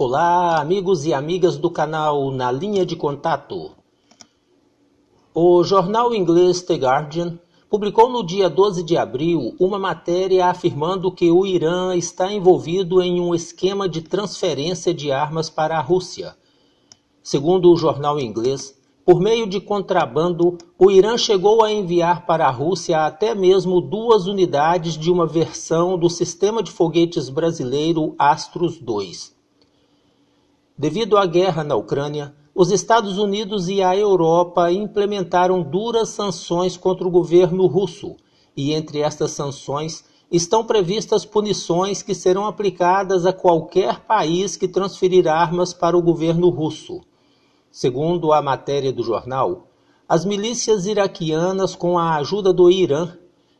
Olá, amigos e amigas do canal Na Linha de Contato. O jornal inglês The Guardian publicou no dia 12 de abril uma matéria afirmando que o Irã está envolvido em um esquema de transferência de armas para a Rússia. Segundo o jornal inglês, por meio de contrabando, o Irã chegou a enviar para a Rússia até mesmo duas unidades de uma versão do sistema de foguetes brasileiro Astros 2. Devido à guerra na Ucrânia, os Estados Unidos e a Europa implementaram duras sanções contra o governo russo, e entre estas sanções estão previstas punições que serão aplicadas a qualquer país que transferir armas para o governo russo. Segundo a matéria do jornal, as milícias iraquianas, com a ajuda do Irã,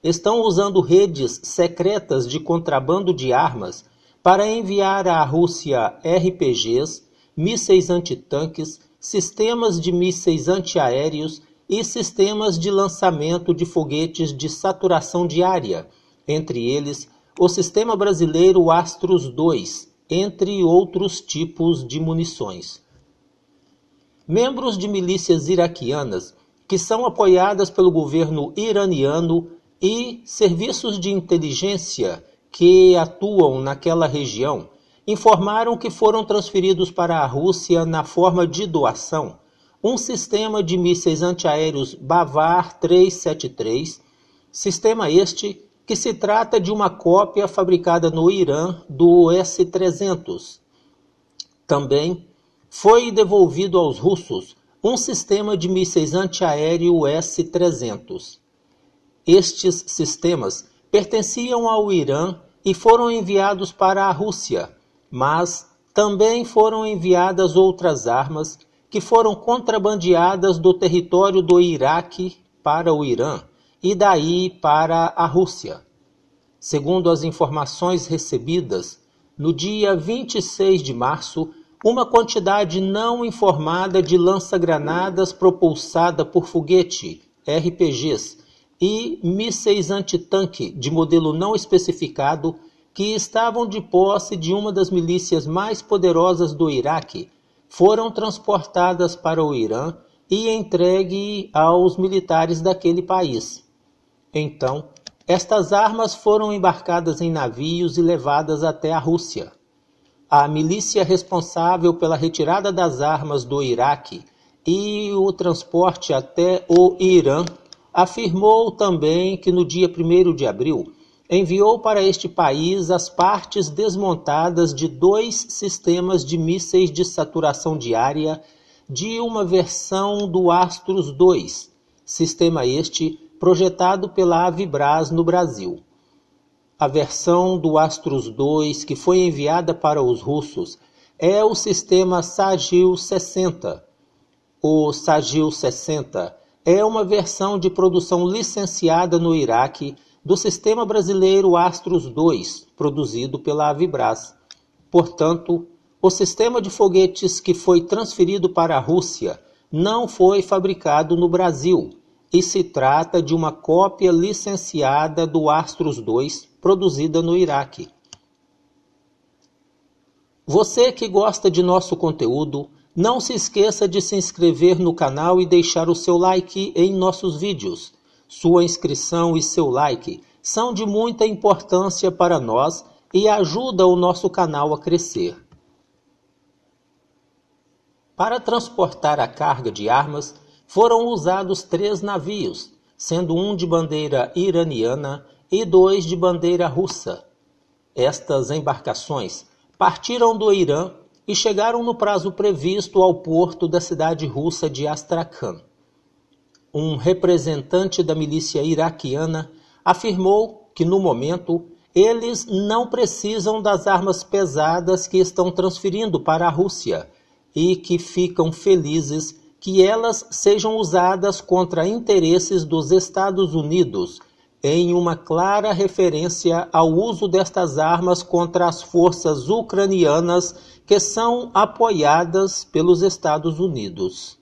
estão usando redes secretas de contrabando de armas para enviar à Rússia RPGs mísseis antitanques, sistemas de mísseis antiaéreos e sistemas de lançamento de foguetes de saturação diária, entre eles o Sistema Brasileiro Astros 2, entre outros tipos de munições. Membros de milícias iraquianas que são apoiadas pelo governo iraniano e serviços de inteligência que atuam naquela região informaram que foram transferidos para a Rússia na forma de doação um sistema de mísseis antiaéreos Bavar 373, sistema este que se trata de uma cópia fabricada no Irã do S-300. Também foi devolvido aos russos um sistema de mísseis antiaéreo S-300. Estes sistemas pertenciam ao Irã e foram enviados para a Rússia mas também foram enviadas outras armas que foram contrabandeadas do território do Iraque para o Irã e daí para a Rússia. Segundo as informações recebidas, no dia 26 de março, uma quantidade não informada de lança-granadas propulsada por foguete, RPGs, e mísseis antitanque de modelo não especificado que estavam de posse de uma das milícias mais poderosas do Iraque, foram transportadas para o Irã e entregue aos militares daquele país. Então, estas armas foram embarcadas em navios e levadas até a Rússia. A milícia responsável pela retirada das armas do Iraque e o transporte até o Irã afirmou também que no dia 1 de abril enviou para este país as partes desmontadas de dois sistemas de mísseis de saturação diária de uma versão do Astros 2, sistema este projetado pela Avibraz no Brasil. A versão do Astros 2 que foi enviada para os russos é o sistema Sagil 60. O Sagil 60 é uma versão de produção licenciada no Iraque do sistema brasileiro Astros 2, produzido pela Avibras. Portanto, o sistema de foguetes que foi transferido para a Rússia não foi fabricado no Brasil e se trata de uma cópia licenciada do Astros 2 produzida no Iraque. Você que gosta de nosso conteúdo, não se esqueça de se inscrever no canal e deixar o seu like em nossos vídeos. Sua inscrição e seu like são de muita importância para nós e ajuda o nosso canal a crescer. Para transportar a carga de armas, foram usados três navios, sendo um de bandeira iraniana e dois de bandeira russa. Estas embarcações partiram do Irã e chegaram no prazo previsto ao porto da cidade russa de Astrakhan um representante da milícia iraquiana afirmou que, no momento, eles não precisam das armas pesadas que estão transferindo para a Rússia e que ficam felizes que elas sejam usadas contra interesses dos Estados Unidos, em uma clara referência ao uso destas armas contra as forças ucranianas que são apoiadas pelos Estados Unidos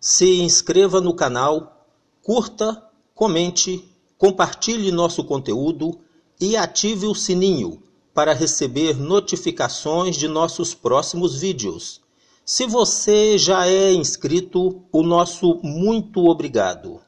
se inscreva no canal, curta, comente, compartilhe nosso conteúdo e ative o sininho para receber notificações de nossos próximos vídeos. Se você já é inscrito, o nosso muito obrigado.